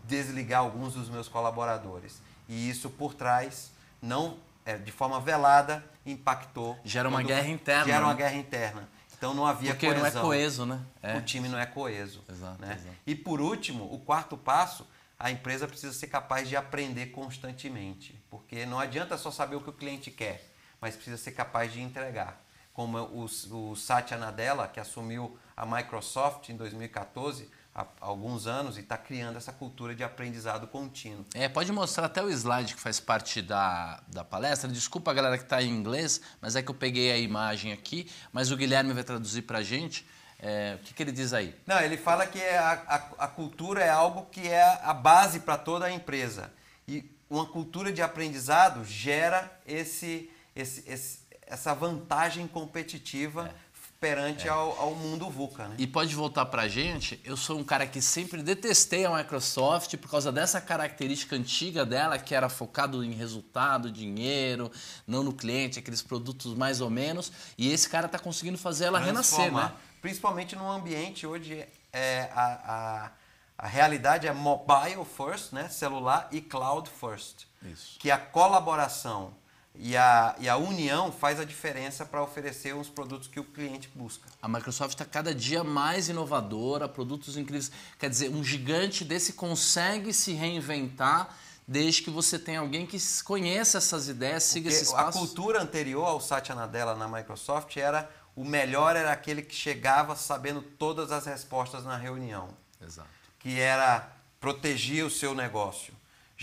Speaker 2: desligar alguns dos meus colaboradores. E isso por trás, não é, de forma velada, impactou. Gera uma guerra interna. Gera uma né? guerra interna. Então não havia Porque coesão. Porque não é coeso, né? É. O time não é coeso. Exato, né? exato. E por último, o quarto passo, a empresa precisa ser capaz de aprender constantemente. Porque não adianta só saber o que o cliente quer, mas precisa ser capaz de entregar. Como o, o Satya Nadella, que assumiu a Microsoft em 2014, há alguns anos e está criando essa cultura de aprendizado contínuo.
Speaker 1: É, pode mostrar até o slide que faz parte da, da palestra. Desculpa a galera que está em inglês, mas é que eu peguei a imagem aqui, mas o Guilherme vai traduzir para a gente. É, o que, que, ele diz aí?
Speaker 2: Não, ele fala que é a, a, a cultura é algo que é a base para toda a empresa. E uma cultura de aprendizado gera esse, esse, esse essa vantagem competitiva é perante é. ao, ao, mundo VUCA. Né?
Speaker 1: E pode voltar para a gente, eu sou um cara que sempre detestei a Microsoft por causa dessa característica antiga dela, que era focado em resultado, dinheiro, não no cliente,
Speaker 2: aqueles produtos mais ou menos, e esse cara está conseguindo fazer ela renascer, né? Principalmente no ambiente hoje é, a, a, a realidade é mobile first, né? celular e cloud first. Isso. Que é a colaboração e a, e a união faz a diferença para oferecer os produtos que o cliente busca. A Microsoft está cada dia
Speaker 1: mais inovadora, produtos incríveis. Quer dizer, um gigante desse consegue se
Speaker 2: reinventar desde que você tenha alguém que conheça essas ideias, siga Porque esses passos. A cultura anterior ao Satya Nadella na Microsoft era o melhor era aquele que chegava sabendo todas as respostas na reunião. Exato. Que era protegia o seu negócio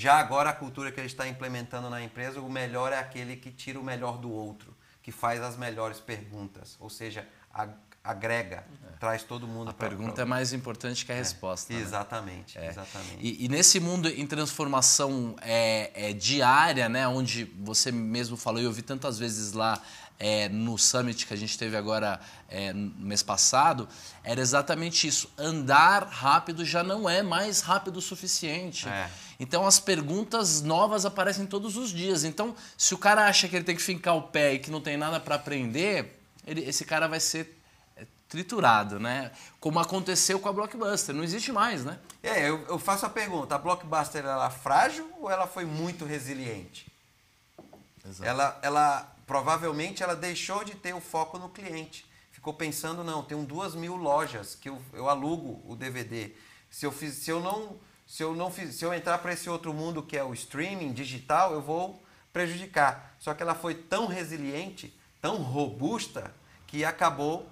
Speaker 2: já agora, a cultura que ele está implementando na empresa, o melhor é aquele que tira o melhor do outro, que faz as melhores perguntas, ou seja, agrega, é. traz todo mundo. A pra, pergunta pra... é mais importante que a é. resposta. Né? Exatamente, né? é. exatamente.
Speaker 1: E, e, nesse mundo em transformação é, é diária, né, onde você mesmo falou, e eu vi tantas vezes lá é, no summit que a gente teve agora no mês passado, era exatamente isso. Andar rápido já não é mais rápido o suficiente. É. Então as perguntas novas aparecem todos os dias. Então, se o cara acha que ele tem que fincar o pé e que não tem nada para aprender, ele, esse cara vai ser é, triturado, né?
Speaker 2: Como aconteceu com a Blockbuster, não existe mais, né? É, eu, eu faço a pergunta, a Blockbuster é frágil ou ela foi muito resiliente? Exato. Ela, ela provavelmente ela deixou de ter o foco no cliente. Ficou pensando, não, tem duas mil lojas que eu, eu alugo o DVD. Se eu, fiz, se eu não se eu não fiz, se eu entrar para esse outro mundo que é o streaming digital, eu vou prejudicar. Só que ela foi tão resiliente, tão robusta que acabou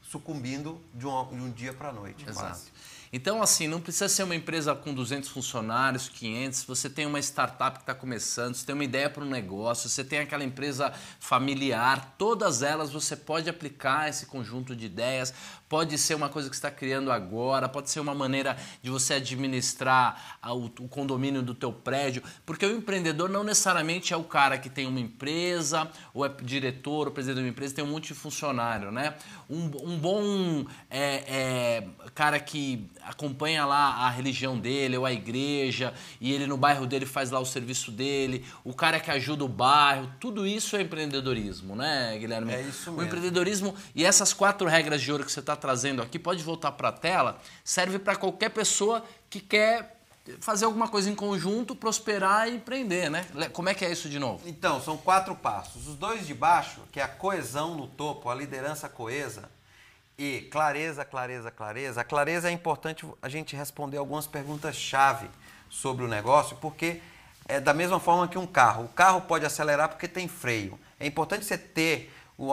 Speaker 2: sucumbindo de um, de um dia para a noite. Exato. Quase.
Speaker 1: Então, assim, não precisa ser uma empresa com 200 funcionários, 500. Você tem uma startup que está começando, você tem uma ideia para um negócio, você tem aquela empresa familiar. Todas elas você pode aplicar esse conjunto de ideias Pode ser uma coisa que está criando agora, pode ser uma maneira de você administrar o condomínio do teu prédio, porque o empreendedor não necessariamente é o cara que tem uma empresa, ou é diretor, ou presidente de uma empresa, tem um monte de funcionário, né? Um, um bom é, é, cara que acompanha lá a religião dele ou a igreja, e ele no bairro dele faz lá o serviço dele, o cara que ajuda o bairro, tudo isso é empreendedorismo, né, Guilherme? É isso mesmo. O empreendedorismo e essas quatro regras de ouro que você está trazendo aqui, pode voltar para a tela, serve para qualquer pessoa que quer fazer alguma coisa em
Speaker 2: conjunto, prosperar e empreender, né? Como é que é isso de novo? Então, são quatro passos. Os dois de baixo, que é a coesão no topo, a liderança coesa, e clareza, clareza, clareza. A clareza é importante a gente responder algumas perguntas-chave sobre o negócio, porque é da mesma forma que um carro. O carro pode acelerar porque tem freio. É importante você ter o,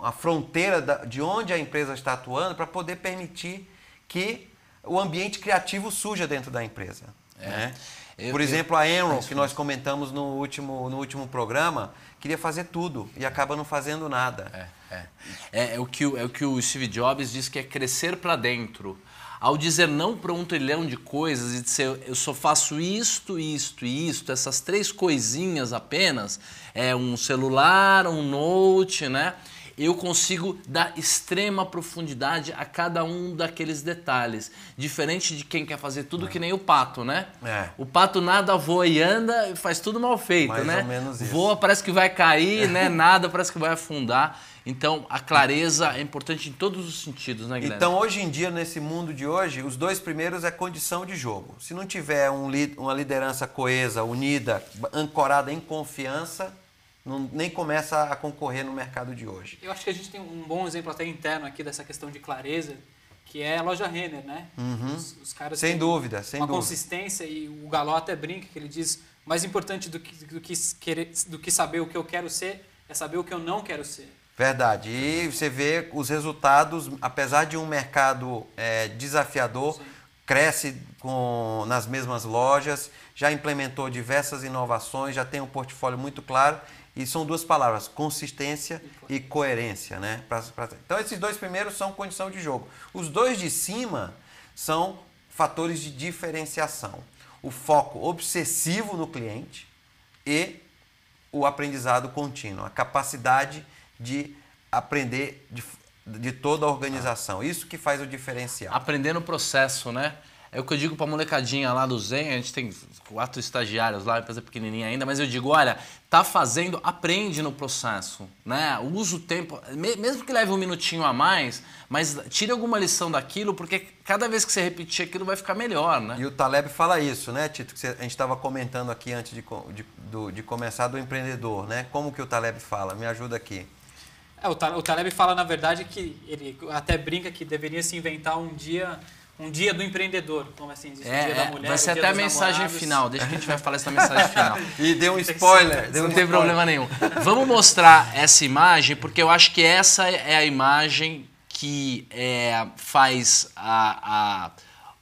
Speaker 2: um, a fronteira da, de onde a empresa está atuando para poder permitir que o ambiente criativo surja dentro da empresa. É. Né? Eu, Por exemplo, a Enron, que nós comentamos no último, no último programa, queria fazer tudo e acaba não fazendo nada. É, é. é, é o, que, é o que o Steve Jobs diz que é
Speaker 1: crescer para dentro. Ao dizer não para um trilhão de coisas e dizer eu só faço isto, isto e isto, essas três coisinhas apenas, é um celular, um note, né? eu consigo dar extrema profundidade a cada um daqueles detalhes. Diferente de quem quer fazer tudo é. que nem o pato, né? É. O pato nada, voa e anda, e faz tudo mal feito, Mais né? Mais ou menos isso. Voa, parece que vai cair, é. né? Nada, parece que vai afundar. Então, a clareza é importante em todos os sentidos, né, Guilherme? Então,
Speaker 2: hoje em dia, nesse mundo de hoje, os dois primeiros é condição de jogo. Se não tiver um, uma liderança coesa, unida, ancorada em confiança, não, nem começa a concorrer no mercado de hoje.
Speaker 3: Eu acho que a gente tem um bom exemplo até interno aqui dessa questão de clareza, que é a loja Renner, né? Uhum. Os, os, caras sem dúvida, sem uma dúvida. consistência e o Galo até brinca que ele diz mais importante do que, do que querer, do que saber o que eu quero ser é saber o que eu não quero ser.
Speaker 2: Verdade. E você vê os resultados, apesar de um mercado é, desafiador, Sim. cresce com, nas mesmas lojas, já implementou diversas inovações, já tem um portfólio muito claro e são duas palavras, consistência e coerência. Né? Pra, pra... Então, esses dois primeiros são condição de jogo. Os dois de cima são fatores de diferenciação: o foco obsessivo no cliente e o aprendizado contínuo, a capacidade de aprender de, de toda a organização. Isso que faz o diferencial. Aprender no processo, né? É o que eu digo pra molecadinha lá do Zen, a gente tem
Speaker 1: quatro estagiários lá, empresa pequenininha ainda, mas eu digo, olha, tá fazendo, aprende no processo, né? Usa o tempo, mesmo que leve um minutinho a mais, mas tire alguma
Speaker 2: lição daquilo, porque cada vez que você repetir aquilo vai ficar melhor, né? E o Taleb fala isso, né, Tito? Que a gente estava comentando aqui antes de, de, do, de começar do empreendedor, né? Como que o Taleb fala? Me ajuda aqui.
Speaker 3: É, o Taleb fala, na verdade, que ele até brinca que deveria se inventar um dia um dia do empreendedor, como assim? diz, é, um dia da é, mulher. Vai ser até a mensagem namorados. final,
Speaker 1: deixa que a gente vai falar essa mensagem final.
Speaker 2: e deu um spoiler. Deu um não tem problema nenhum.
Speaker 1: Vamos mostrar essa imagem, porque eu acho que essa é a imagem que é, faz a, a,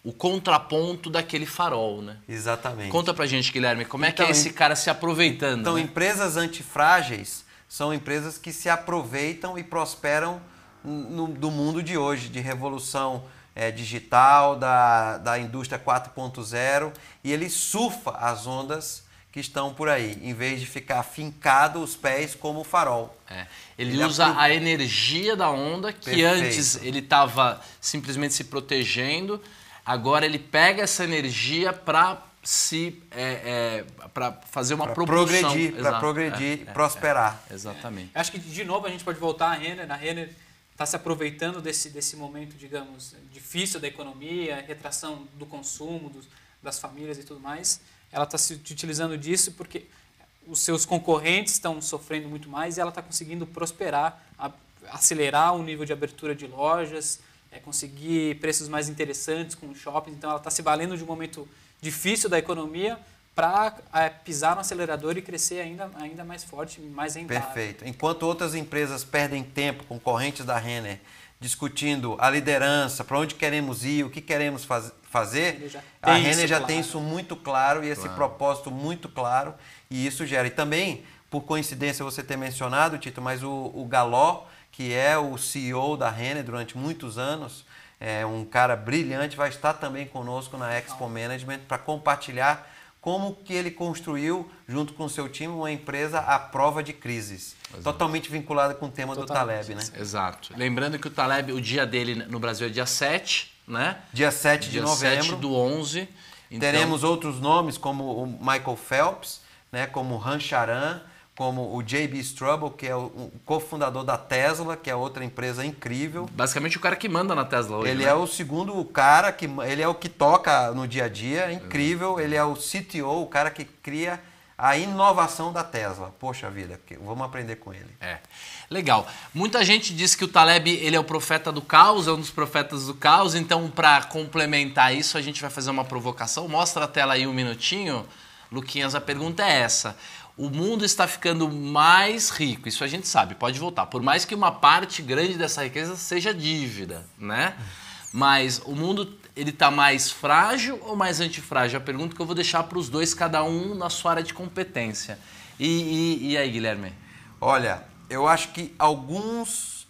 Speaker 1: o contraponto daquele farol, né? Exatamente. Conta pra gente, Guilherme, como é então, que é então, esse cara se aproveitando? Então, né?
Speaker 2: empresas antifrágeis são empresas que se aproveitam e prosperam no, do mundo de hoje, de revolução é, digital, da, da indústria 4.0, e ele surfa as ondas que estão por aí, em vez de ficar fincado os pés como farol. É. Ele, ele, usa a energia da onda, que Perfeito. antes
Speaker 1: ele estava simplesmente se protegendo, agora ele pega essa energia para se é, é, para fazer uma pra propulsão. Progredir, para progredir, é, é, é, prosperar.
Speaker 2: exatamente.
Speaker 3: Acho que de novo a gente pode voltar a Renner, na Renner está se aproveitando desse, desse momento, digamos, difícil da economia, retração do consumo, dos, das famílias e tudo mais, ela está se utilizando disso porque os seus concorrentes estão sofrendo muito mais e ela está conseguindo prosperar, a, acelerar o nível de abertura de lojas, é, conseguir preços mais interessantes com shoppings. Então, ela está se valendo de um momento difícil da economia para é, pisar no acelerador e crescer ainda, ainda mais forte, mais rentável. Perfeito.
Speaker 2: Enquanto outras empresas perdem tempo, concorrentes da Renner, discutindo a liderança, para onde queremos ir, o que queremos faz fazer, a Renner já claro. tem isso muito claro e esse claro. propósito muito claro, e isso gera. E também, por coincidência, você ter mencionado, Tito, mas o, o Galó, que é o CEO da Renner durante muitos anos, é um cara brilhante, vai estar também conosco na Expo Management para compartilhar como que ele construiu, junto com o seu time, uma empresa à prova de crises. Exato. Totalmente vinculada com o tema Totalmente. do Taleb,
Speaker 1: né? Exato. Lembrando que o Taleb, o dia dele no Brasil é dia
Speaker 2: 7, né? Dia 7 dia de novembro. 7 do 11. Então... Teremos outros nomes, como o Michael Phelps, né? como Han Charan, como o J.B. Straubel, que é o cofundador da Tesla, que é outra empresa incrível. Basicamente o cara que manda na Tesla hoje. Ele né? é o segundo cara que ele é o que toca no dia a dia, é incrível. Ele é o CTO, o cara que cria a inovação da Tesla. Poxa vida, vamos aprender com ele. É. Legal. Muita gente diz que o Taleb ele é o profeta do caos, é um dos profetas
Speaker 1: do caos. Então, para complementar isso, a gente vai fazer uma provocação. Mostra a tela aí um minutinho. Luquinhas, a pergunta é essa. O mundo está ficando mais rico, isso a gente sabe, pode voltar. Por mais que uma parte grande dessa riqueza seja dívida, né? Mas o mundo ele está mais frágil ou mais antifrágil? A pergunta que eu vou deixar para os
Speaker 2: dois, cada um na sua área de competência. E, e, e aí, Guilherme? Olha, eu acho que alguns,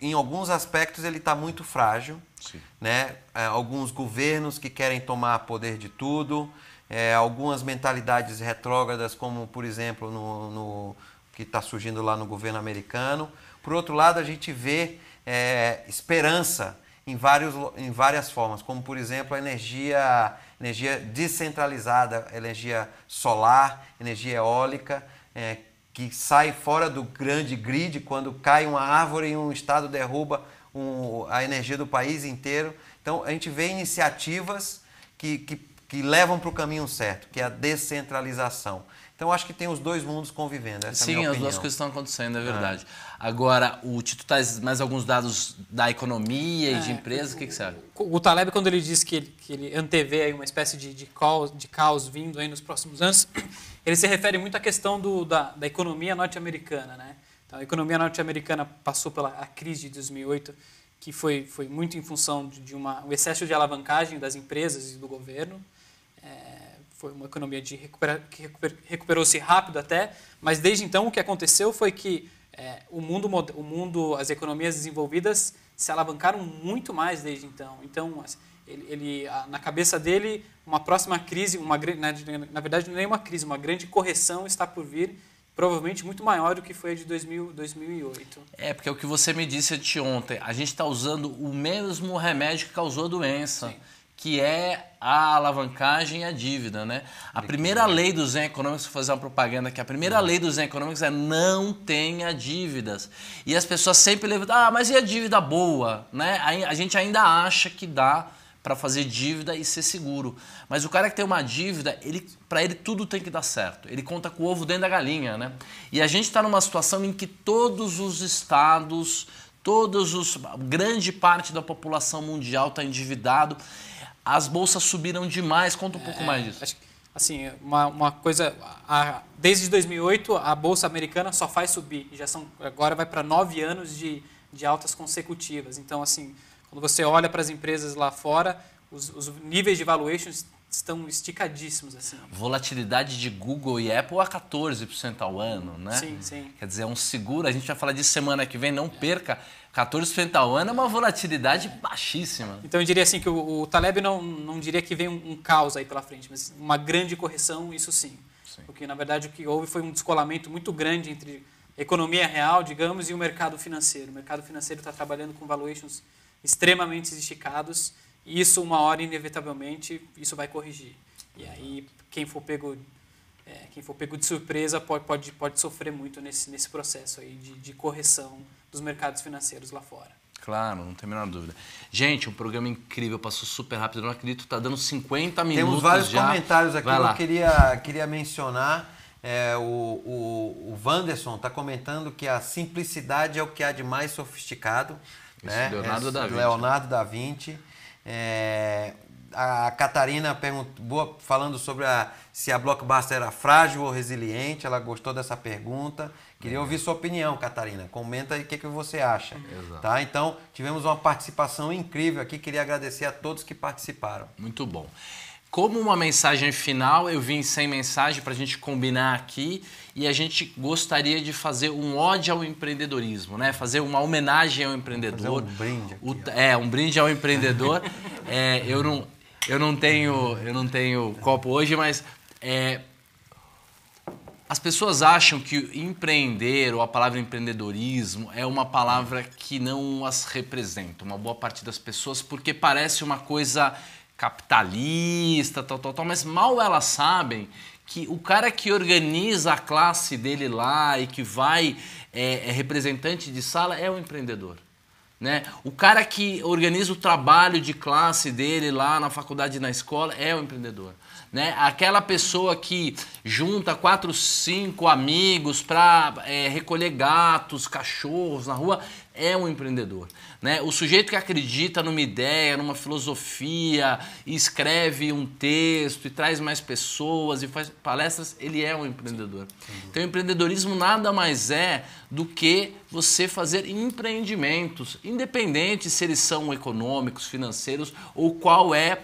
Speaker 2: em alguns aspectos ele está muito frágil, Sim. né? É, alguns governos que querem tomar poder de tudo é, algumas mentalidades retrógradas, como por exemplo no, no que está surgindo lá no governo americano. Por outro lado, a gente vê é, esperança em, vários, em várias formas, como por exemplo a energia, energia descentralizada, energia solar, energia eólica, é, que sai fora do grande grid quando cai uma árvore e um estado derruba um, a energia do país inteiro. Então a gente vê iniciativas que, que que levam para o caminho certo, que é a descentralização. Então acho que tem os dois mundos convivendo. Essa é Sim, é as duas coisas estão acontecendo,
Speaker 1: é, é verdade. Agora, o Tito traz mais alguns dados da economia e é, de empresa, o que, que você acha?
Speaker 3: O Taleb, quando ele diz que ele, que ele antevê aí uma espécie de, de, caos, de caos vindo aí nos próximos anos, ele se refere muito à questão do, da, da economia norte-americana. Né? Então, a economia norte-americana passou pela crise de 2008, que foi, foi muito em função de, de uma, um excesso de alavancagem das empresas e do governo, é, foi uma economia de recupera que recuper recuperou-se rápido até, mas desde então o que aconteceu foi que é, o, mundo, o mundo, as economias desenvolvidas se alavancaram muito mais desde então. Então, assim, ele, ele na cabeça dele, uma próxima crise, uma na, verdade não é uma crise, uma grande correção está por vir, provavelmente muito maior do que foi a de 2000, 2008.
Speaker 1: É, porque é o que você me disse de ontem, a gente está usando o mesmo remédio que causou a doença. Sim que é a alavancagem e a dívida, né? A primeira lei do Zen Economics, vou fazer uma propaganda aqui, a primeira uhum. lei do Zen Economics é não tenha dívidas. E as pessoas sempre levantam, ah, mas e a dívida boa, né? A gente ainda acha que dá para fazer dívida e ser seguro. Mas o cara que tem uma dívida, ele, para ele tudo tem que dar certo. Ele conta com o ovo dentro da galinha, né? E a gente está numa situação em que todos os estados, todos os grande parte da população mundial está endividado as bolsas subiram demais. Conta um é, pouco é, mais disso. Acho, assim,
Speaker 3: uma, uma coisa. A, desde 2008, a bolsa americana só faz subir. Já são, agora vai para nove anos de, de altas consecutivas. Então, assim, quando você olha para as empresas lá fora, os, os níveis de valuations estão esticadíssimos assim.
Speaker 1: Volatilidade de Google e Apple a 14% ao ano, né? Sim, sim. Quer dizer, é um seguro, a gente vai falar de semana que vem, não é. perca 14% ao ano é uma volatilidade baixíssima. Então
Speaker 3: eu diria assim que o, o Taleb não, não diria que vem um, um, caos aí pela frente, mas uma grande correção, isso sim. sim. Porque na verdade o que houve foi um descolamento muito grande entre economia real, digamos, e o mercado financeiro. O mercado financeiro está trabalhando com valuations extremamente esticados e isso uma hora inevitavelmente isso vai corrigir. E aí quem for pego é, quem for pego de surpresa pode, pode, pode sofrer muito nesse, nesse processo aí de, de correção dos mercados financeiros lá fora.
Speaker 1: Claro, não tem a menor dúvida. Gente, um programa incrível, passou super rápido, não acredito, está dando 50 minutos Temos vários já. comentários aqui, eu
Speaker 2: queria, queria mencionar. É, o, o, o Wanderson está comentando que a simplicidade é o que há de mais sofisticado. Isso, né? Leonardo, é, da Vinci. Leonardo da Vinci. É, a Catarina perguntou, falando sobre a, se a blockbuster era frágil ou resiliente, ela gostou dessa pergunta. Queria ouvir sua opinião, Catarina. Comenta aí o que, que você acha. Exato. Tá? Então, tivemos uma participação incrível aqui. Queria agradecer a todos que participaram. Muito bom.
Speaker 1: Como uma mensagem final, eu vim sem mensagem para a gente combinar aqui e a gente gostaria de fazer um ódio ao empreendedorismo, né? Fazer uma homenagem ao empreendedor. Fazer um brinde. Aqui, o, é, um brinde ao empreendedor. é, eu não, eu não tenho, eu não tenho copo hoje, mas é, as pessoas acham que empreender ou a palavra empreendedorismo é uma palavra que não as representa, uma boa parte das pessoas, porque parece uma coisa capitalista, tal, tal, tal, mas mal elas sabem que o cara que organiza a classe dele lá e que vai é, é representante de sala é o um empreendedor. Né? O cara que organiza o trabalho de classe dele lá na faculdade, na escola, é o um empreendedor. Né? Aquela pessoa que junta quatro, cinco amigos para é, recolher gatos, cachorros na rua, é um empreendedor. Né? O sujeito que acredita numa ideia, numa filosofia, escreve um texto e traz mais pessoas e faz palestras, ele é um empreendedor. Então, empreendedorismo nada mais é do que você fazer empreendimentos, independente se eles são econômicos, financeiros ou qual é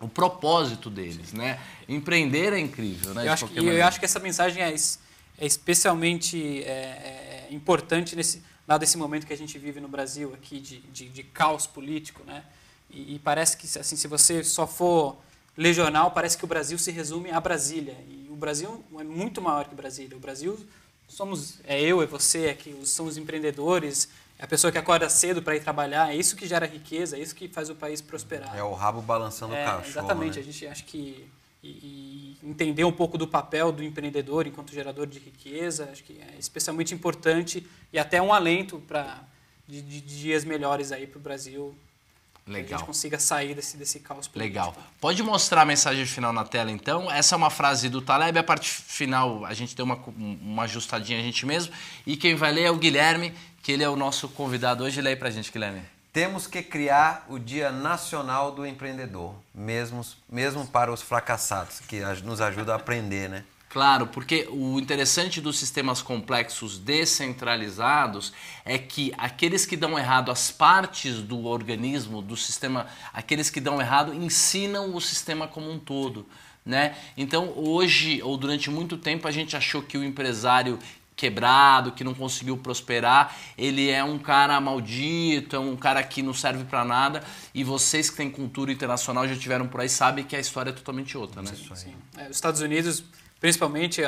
Speaker 1: o propósito deles. Né? Empreender é incrível. Né? Eu, acho que, eu acho
Speaker 3: que essa mensagem é, é especialmente é, é importante nesse dado esse momento que a gente vive no Brasil aqui de, de, de caos político, né? E, e, parece que, assim, se você só for ler jornal, parece que o Brasil se resume a Brasília. E o Brasil é muito maior que Brasília. O Brasil somos, é eu, é você, é que são os empreendedores, é a pessoa que acorda cedo para ir trabalhar, é isso que gera riqueza, é isso que faz o país prosperar. É o
Speaker 2: rabo balançando é, o cachorro. Exatamente, né? a gente
Speaker 3: acha que e, e entender um pouco do papel do empreendedor enquanto gerador de riqueza, acho que é especialmente importante e até um alento para de, de, dias melhores aí para o Brasil. Legal. Que a gente consiga sair desse, desse caos político.
Speaker 1: Legal. Pode mostrar a mensagem final na tela, então? Essa é uma frase do Taleb, a parte final a gente deu uma, uma ajustadinha a gente mesmo. E quem vai ler é o Guilherme, que ele é o nosso convidado hoje. Lê aí a gente, Guilherme.
Speaker 2: Temos que criar o Dia Nacional do Empreendedor, mesmo, mesmo para os fracassados, que nos ajuda a aprender, né? Claro, porque o interessante dos sistemas complexos descentralizados
Speaker 1: é que aqueles que dão errado as partes do organismo, do sistema, aqueles que dão errado ensinam o sistema como um todo. Né? Então, hoje ou durante muito tempo, a gente achou que o empresário quebrado, que não conseguiu prosperar, ele é um cara maldito, é um cara que não serve para nada. E vocês que têm cultura internacional já tiveram por aí sabem que a história é totalmente outra, né? Sim, sim. É, os Estados Unidos, principalmente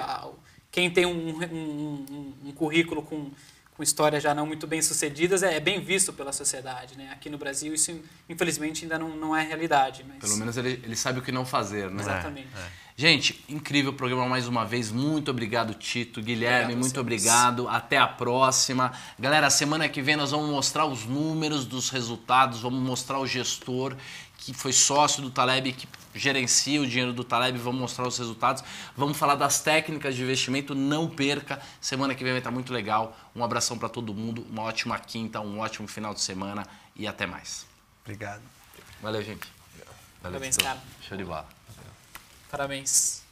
Speaker 1: quem tem um, um, um, um currículo com
Speaker 3: com histórias já não muito bem sucedidas é, é, bem visto pela sociedade. Né? Aqui no Brasil, isso infelizmente ainda não, não é realidade. Mas... Pelo menos
Speaker 1: ele, ele sabe o que não fazer, né? Exatamente. É, é. Gente, incrível o programa mais uma vez. Muito obrigado, Tito. Guilherme, obrigado, muito obrigado. Até a próxima. Galera, semana que vem nós vamos mostrar os números dos resultados, vamos mostrar o gestor que foi sócio do Taleb, que gerencia o dinheiro do Taleb, vamos mostrar os resultados, vamos falar das técnicas de investimento, não perca, semana que vem vai estar muito legal, um abração para todo mundo, uma ótima quinta, um ótimo final de semana e até mais. Obrigado. Valeu, gente. Valeu, Parabéns, cara. Show de bola. Parabéns.